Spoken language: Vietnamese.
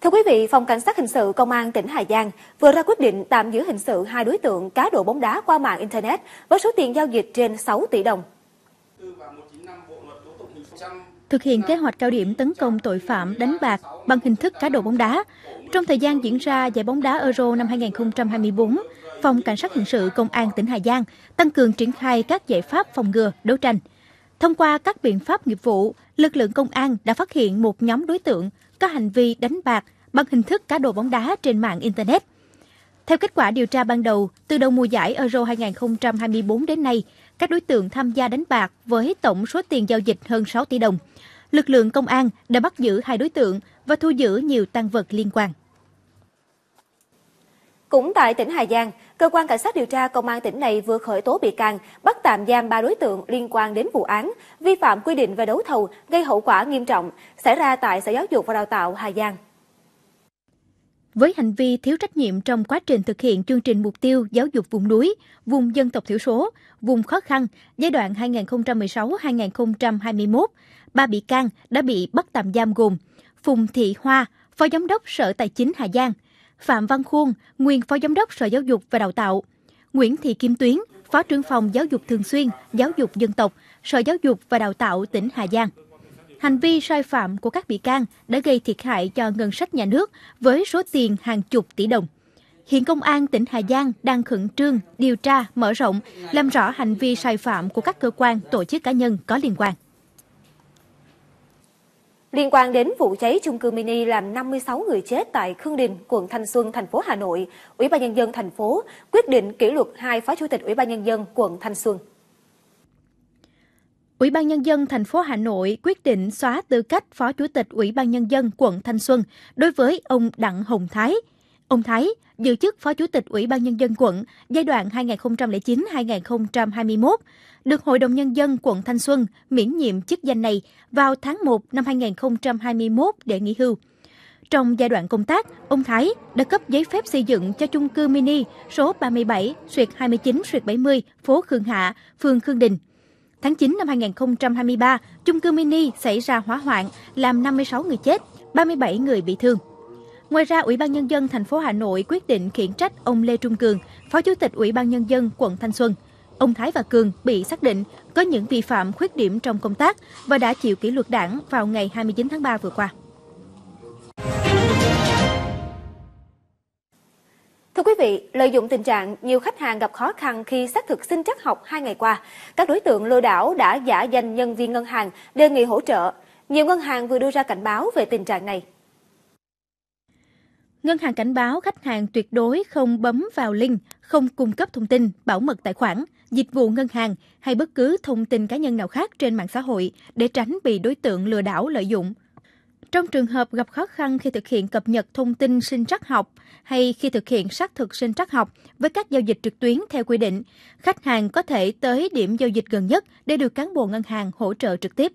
Thưa quý vị, Phòng Cảnh sát Hình sự Công an tỉnh Hà Giang vừa ra quyết định tạm giữ hình sự hai đối tượng cá độ bóng đá qua mạng Internet với số tiền giao dịch trên 6 tỷ đồng. Thực hiện kế hoạch cao điểm tấn công tội phạm đánh bạc bằng hình thức cá độ bóng đá, trong thời gian diễn ra giải bóng đá Euro năm 2024, Phòng Cảnh sát Hình sự Công an tỉnh Hà Giang tăng cường triển khai các giải pháp phòng ngừa, đấu tranh. Thông qua các biện pháp nghiệp vụ, lực lượng công an đã phát hiện một nhóm đối tượng có hành vi đánh bạc bằng hình thức cá độ bóng đá trên mạng Internet. Theo kết quả điều tra ban đầu, từ đầu mùa giải Euro 2024 đến nay, các đối tượng tham gia đánh bạc với tổng số tiền giao dịch hơn 6 tỷ đồng. Lực lượng công an đã bắt giữ hai đối tượng và thu giữ nhiều tăng vật liên quan. Cũng tại tỉnh Hà Giang, Cơ quan Cảnh sát điều tra Công an tỉnh này vừa khởi tố bị can, bắt tạm giam ba đối tượng liên quan đến vụ án vi phạm quy định về đấu thầu gây hậu quả nghiêm trọng xảy ra tại Sở Giáo dục và Đào tạo Hà Giang. Với hành vi thiếu trách nhiệm trong quá trình thực hiện chương trình mục tiêu giáo dục vùng núi, vùng dân tộc thiểu số, vùng khó khăn giai đoạn 2016-2021, ba bị can đã bị bắt tạm giam gồm Phùng Thị Hoa, Phó Giám đốc Sở Tài chính Hà Giang – Phạm Văn Khuôn, nguyên Phó Giám đốc Sở Giáo dục và Đào tạo, Nguyễn Thị Kim Tuyến, Phó trưởng phòng Giáo dục thường xuyên, Giáo dục dân tộc, Sở Giáo dục và Đào tạo tỉnh Hà Giang. Hành vi sai phạm của các bị can đã gây thiệt hại cho ngân sách nhà nước với số tiền hàng chục tỷ đồng. Hiện Công an tỉnh Hà Giang đang khẩn trương điều tra, mở rộng, làm rõ hành vi sai phạm của các cơ quan, tổ chức cá nhân có liên quan. Liên quan đến vụ cháy chung cư mini làm 56 người chết tại Khương Đình, quận Thanh Xuân, thành phố Hà Nội, Ủy ban nhân dân thành phố quyết định kỷ luật hai phó chủ tịch Ủy ban nhân dân quận Thanh Xuân. Ủy ban nhân dân thành phố Hà Nội quyết định xóa tư cách phó chủ tịch Ủy ban nhân dân quận Thanh Xuân đối với ông Đặng Hồng Thái, Ông Thái giữ chức Phó Chủ tịch Ủy ban Nhân dân quận giai đoạn 2009-2021, được Hội đồng Nhân dân quận Thanh Xuân miễn nhiệm chức danh này vào tháng 1 năm 2021 để nghỉ hưu. Trong giai đoạn công tác, ông Thái đã cấp giấy phép xây dựng cho chung cư mini số 37, xuyệt 29, xuyệt 70, phố Khương Hạ, phường Khương Đình. Tháng 9 năm 2023, chung cư mini xảy ra hỏa hoạn, làm 56 người chết, 37 người bị thương. Ngoài ra, Ủy ban Nhân dân thành phố Hà Nội quyết định khiển trách ông Lê Trung Cường, Phó Chủ tịch Ủy ban Nhân dân quận Thanh Xuân. Ông Thái và Cường bị xác định có những vi phạm khuyết điểm trong công tác và đã chịu kỷ luật đảng vào ngày 29 tháng 3 vừa qua. Thưa quý vị, lợi dụng tình trạng nhiều khách hàng gặp khó khăn khi xác thực sinh chắc học hai ngày qua, các đối tượng lừa đảo đã giả danh nhân viên ngân hàng đề nghị hỗ trợ. Nhiều ngân hàng vừa đưa ra cảnh báo về tình trạng này. Ngân hàng cảnh báo khách hàng tuyệt đối không bấm vào link, không cung cấp thông tin, bảo mật tài khoản, dịch vụ ngân hàng hay bất cứ thông tin cá nhân nào khác trên mạng xã hội để tránh bị đối tượng lừa đảo lợi dụng. Trong trường hợp gặp khó khăn khi thực hiện cập nhật thông tin sinh trắc học hay khi thực hiện xác thực sinh trắc học với các giao dịch trực tuyến theo quy định, khách hàng có thể tới điểm giao dịch gần nhất để được cán bộ ngân hàng hỗ trợ trực tiếp.